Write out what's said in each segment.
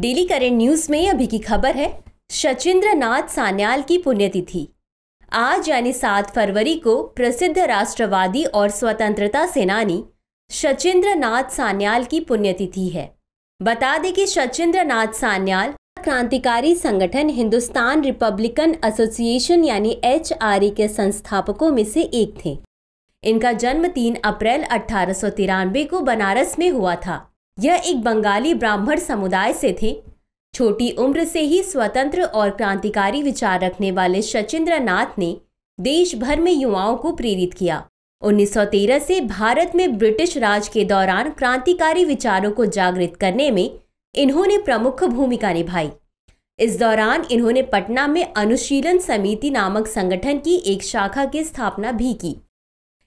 daily current news में अभी की खबर है सचिंद्र नाथ सान्याल की पुण्यतिथि आज यानी सात फरवरी को प्रसिद्ध राष्ट्रवादी और स्वतंत्रता सेनानी सचिंद्र नाथ सान्याल की पुण्यतिथि है बता दें कि सचिंद्र नाथ सान्याल क्रांतिकारी संगठन हिंदुस्तान रिपब्लिकन एसोसिएशन यानी एच के संस्थापकों में से एक थे इनका जन्म 3 अप्रैल अठारह को बनारस में हुआ था यह एक बंगाली ब्राह्मण समुदाय से थे छोटी उम्र से ही स्वतंत्र और क्रांतिकारी विचार रखने वाले सचिंद्र नाथ ने देश भर में युवाओं को प्रेरित किया 1913 से भारत में ब्रिटिश राज के दौरान क्रांतिकारी विचारों को जागृत करने में इन्होंने प्रमुख भूमिका निभाई इस दौरान इन्होंने पटना में अनुशीलन समिति नामक संगठन की एक शाखा की स्थापना भी की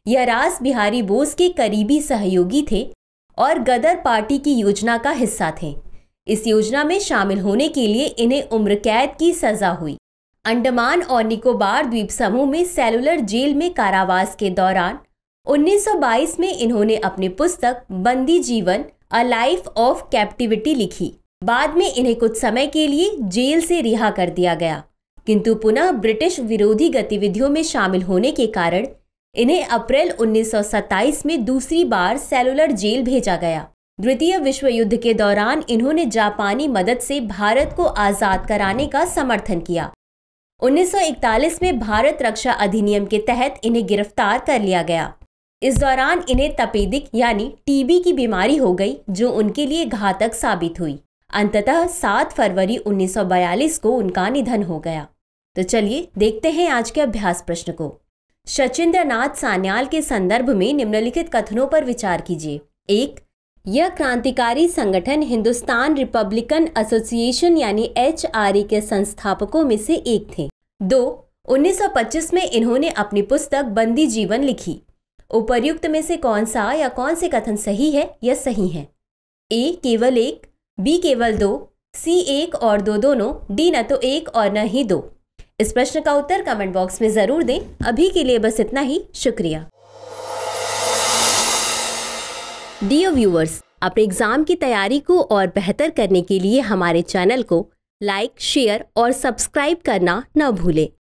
यह रास बिहारी बोस के करीबी सहयोगी थे और गदर पार्टी की योजना का हिस्सा थे इस योजना में शामिल होने के लिए इन्हें उम्र कैद की सजा हुई अंडमान और निकोबार द्वीप समूह में सेलुलर जेल में कारावास के दौरान 1922 में इन्होंने अपनी पुस्तक बंदी जीवन अ लाइफ ऑफ कैप्टिविटी लिखी बाद में इन्हें कुछ समय के लिए जेल से रिहा कर दिया गया किंतु पुनः ब्रिटिश विरोधी गतिविधियों में शामिल होने के कारण इन्हें अप्रैल 1927 में दूसरी बार सेलुलर जेल भेजा गया द्वितीय विश्व युद्ध के दौरान इन्होंने जापानी मदद से भारत को आज़ाद कराने का समर्थन किया 1941 में भारत रक्षा अधिनियम के तहत इन्हें गिरफ्तार कर लिया गया इस दौरान इन्हें तपेदिक यानी टीबी की बीमारी हो गई जो उनके लिए घातक साबित हुई अंततः 7 फरवरी 1942 को उनका निधन हो गया तो चलिए देखते हैं आज के अभ्यास प्रश्न को सचिंद्र नाथ सान्याल के संदर्भ में निम्नलिखित कथनों पर विचार कीजिए एक यह क्रांतिकारी संगठन हिंदुस्तान रिपब्लिकन एसोसिएशन यानी एच के संस्थापकों में से एक थे दो 1925 में इन्होंने अपनी पुस्तक बंदी जीवन लिखी उपर्युक्त में से कौन सा या कौन से कथन सही है या सही है ए केवल एक बी केवल दो सी एक और दो दोनों डी न तो एक और न ही दो इस प्रश्न का उत्तर कमेंट बॉक्स में ज़रूर दें अभी के लिए बस इतना ही शुक्रिया डियर व्यूअर्स अपने एग्जाम की तैयारी को और बेहतर करने के लिए हमारे चैनल को लाइक शेयर और सब्सक्राइब करना न भूलें